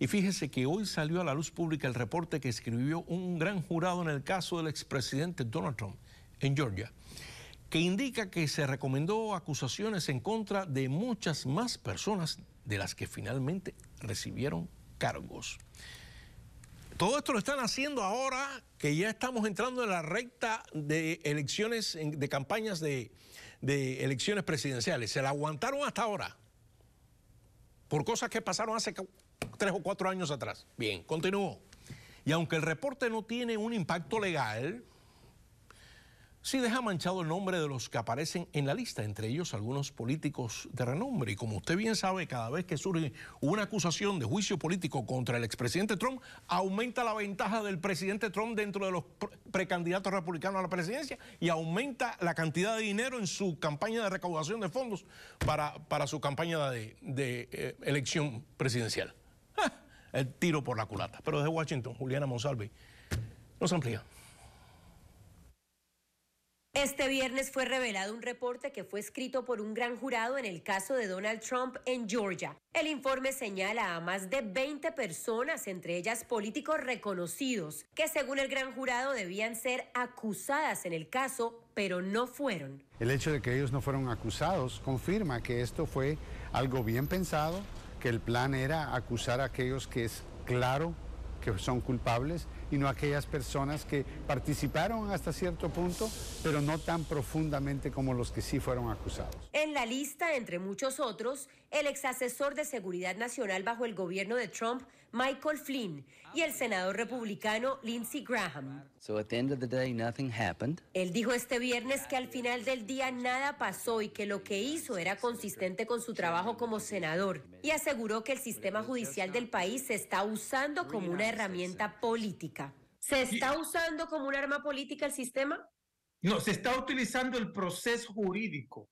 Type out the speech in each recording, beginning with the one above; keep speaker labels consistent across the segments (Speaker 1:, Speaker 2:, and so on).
Speaker 1: Y fíjese que hoy salió a la luz pública el reporte que escribió un gran jurado en el caso del expresidente Donald Trump en Georgia, que indica que se recomendó acusaciones en contra de muchas más personas de las que finalmente recibieron cargos. Todo esto lo están haciendo ahora que ya estamos entrando en la recta de elecciones, de campañas de, de elecciones presidenciales. Se la aguantaron hasta ahora por cosas que pasaron hace tres o cuatro años atrás. Bien, continúo. Y aunque el reporte no tiene un impacto legal, sí deja manchado el nombre de los que aparecen en la lista, entre ellos algunos políticos de renombre. Y como usted bien sabe, cada vez que surge una acusación de juicio político contra el expresidente Trump, aumenta la ventaja del presidente Trump dentro de los precandidatos republicanos a la presidencia y aumenta la cantidad de dinero en su campaña de recaudación de fondos para, para su campaña de, eh, elección presidencial. Ah, el tiro por la culata. Pero desde Washington, Juliana Monsalve nos amplía.
Speaker 2: Este viernes fue revelado un reporte que fue escrito por un gran jurado en el caso de Donald Trump en Georgia. El informe señala a más de 20 personas, entre ellas políticos reconocidos, que según el gran jurado debían ser acusadas en el caso, pero no fueron.
Speaker 3: El hecho de que ellos no fueron acusados confirma que esto fue algo bien pensado, que el plan era acusar a aquellos que es claro que son culpables, y no aquellas personas que participaron hasta cierto punto, pero no tan profundamente como los que sí fueron acusados.
Speaker 2: En la lista, entre muchos otros, el ex asesor de Seguridad Nacional bajo el gobierno de Trump, Michael Flynn y el senador republicano Lindsey Graham. Él dijo este viernes que al final del día nada pasó y que lo que hizo era consistente con su trabajo como senador y aseguró que el sistema judicial del país se está usando como una herramienta política. ¿Se está usando como un arma política el sistema?
Speaker 1: No, se está utilizando el proceso jurídico,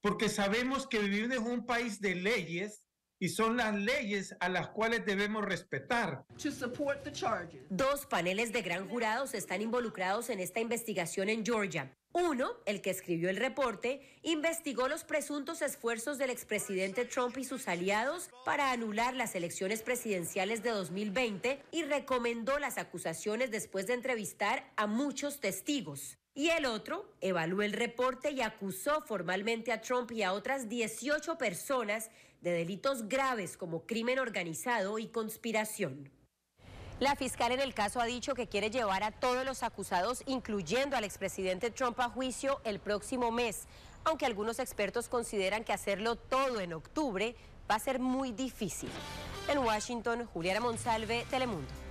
Speaker 1: porque sabemos que vivir en un país de leyes y son las leyes a las cuales debemos
Speaker 3: respetar.
Speaker 2: Dos paneles de gran jurado están involucrados en esta investigación en Georgia. Uno, el que escribió el reporte, investigó los presuntos esfuerzos del expresidente Trump y sus aliados para anular las elecciones presidenciales de 2020 y recomendó las acusaciones después de entrevistar a muchos testigos. Y el otro evaluó el reporte y acusó formalmente a Trump y a otras 18 personas de delitos graves como crimen organizado y conspiración. La fiscal en el caso ha dicho que quiere llevar a todos los acusados, incluyendo al expresidente Trump, a juicio el próximo mes, aunque algunos expertos consideran que hacerlo todo en octubre va a ser muy difícil. En Washington, Juliana Monsalve, Telemundo.